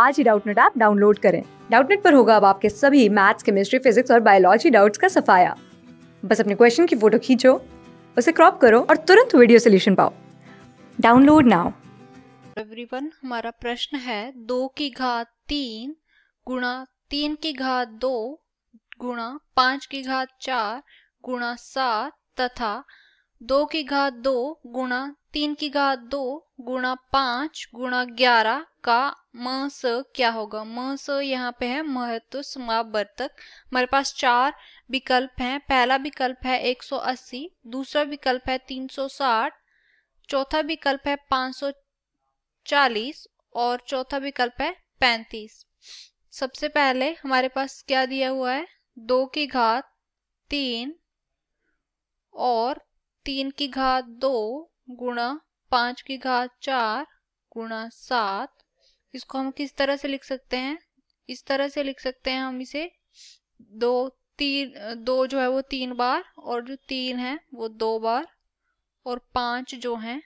आज ही Doubtnut app download करें डाउटनेट पर होगा अब आपके सभी मैथ्स केमिस्ट्री फिजिक्स और बायोलॉजी डाउट्स का सफाया बस अपने क्वेश्चन की फोटो खींचो उसे क्रॉप करो और तुरंत वीडियो सोल्यूशन पाओ डाउनलोड नाउ एवरीवन हमारा प्रश्न है दो की घात तीन गुणा तीन की घात दो गुणा पांच की घात चार गुणा सात तथा दो की घात दो गुणा तीन की घात दो गुणा पांच गुणा ग्यारह का म स क्या होगा म स यहाँ पे है महत्व समावर्तक हमारे पास चार विकल्प हैं पहला विकल्प है 180 दूसरा विकल्प है 360 चौथा विकल्प है 540 और चौथा विकल्प है 35 सबसे पहले हमारे पास क्या दिया हुआ है दो की घात तीन और तीन की घात दो गुणा पांच की घात चार गुणा सात इसको हम किस तरह से लिख सकते हैं इस तरह से लिख सकते हैं हम इसे दो तीन दो जो है वो तीन बार और जो तीन है वो दो बार और पांच जो है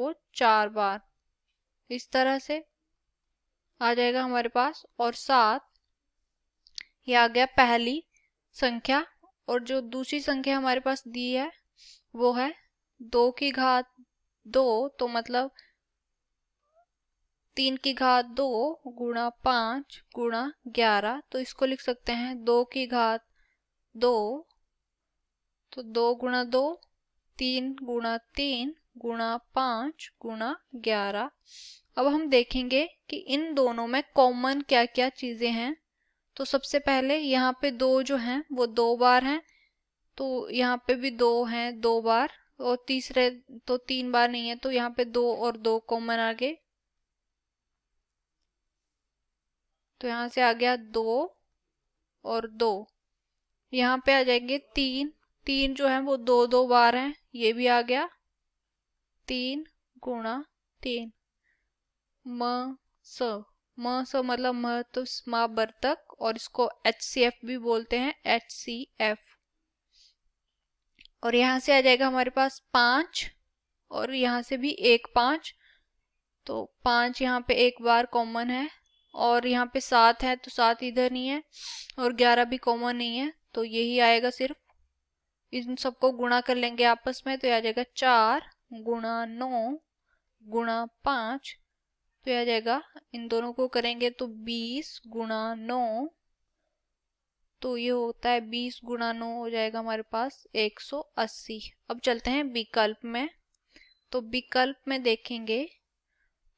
वो चार बार इस तरह से आ जाएगा हमारे पास और सात ये आ गया पहली संख्या और जो दूसरी संख्या हमारे पास दी है वो है दो की घात दो तो मतलब तीन की घात दो गुणा पाँच गुणा ग्यारह तो इसको लिख सकते हैं दो की घात दो तो दो गुणा दो तीन गुणा तीन गुणा पाँच गुणा ग्यारह अब हम देखेंगे कि इन दोनों में कॉमन क्या क्या चीज़ें हैं तो सबसे पहले यहाँ पे दो जो हैं वो दो बार हैं तो यहाँ पे भी दो हैं दो बार और तीसरे तो तीन बार नहीं है तो यहाँ पे दो और दो कॉमन आ गए तो यहाँ से आ गया दो और दो यहाँ पे आ जाएंगे तीन तीन जो है वो दो दो बार हैं ये भी आ गया तीन गुणा तीन म स म स मतलब महत्व तो स्मा बर्तक और इसको एच सी एफ भी बोलते हैं एच सी एफ और यहाँ से आ जाएगा हमारे पास पाँच और यहाँ से भी एक पाँच तो पाँच यहाँ पे एक बार कॉमन है और यहाँ पे सात है तो सात इधर नहीं है और ग्यारह भी कॉमन नहीं है तो यही आएगा सिर्फ इन सबको गुणा कर लेंगे आपस में तो आ जाएगा चार गुणा नौ गुणा पाँच तो आ जाएगा इन दोनों को करेंगे तो बीस गुणा नौ तो ये होता है बीस गुणा नौ हो जाएगा हमारे पास एक सौ अस्सी अब चलते हैं विकल्प में तो विकल्प में देखेंगे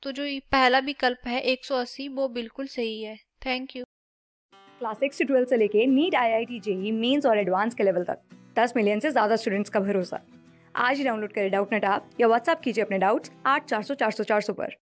तो जो पहला विकल्प है 180 वो बिल्कुल सही है थैंक यू क्लास सिक्स से ट्वेल्व से लेके NEET I I T JEE mains और एडवांस के लेवल तक दस मिलियन से ज़्यादा स्टूडेंट्स का भरोसा आज ही डाउनलोड करें डाउट नेट आप या व्हाट्सअप कीजिए अपने डाउट्स आठ चार सौ चार सौ चार सौ पर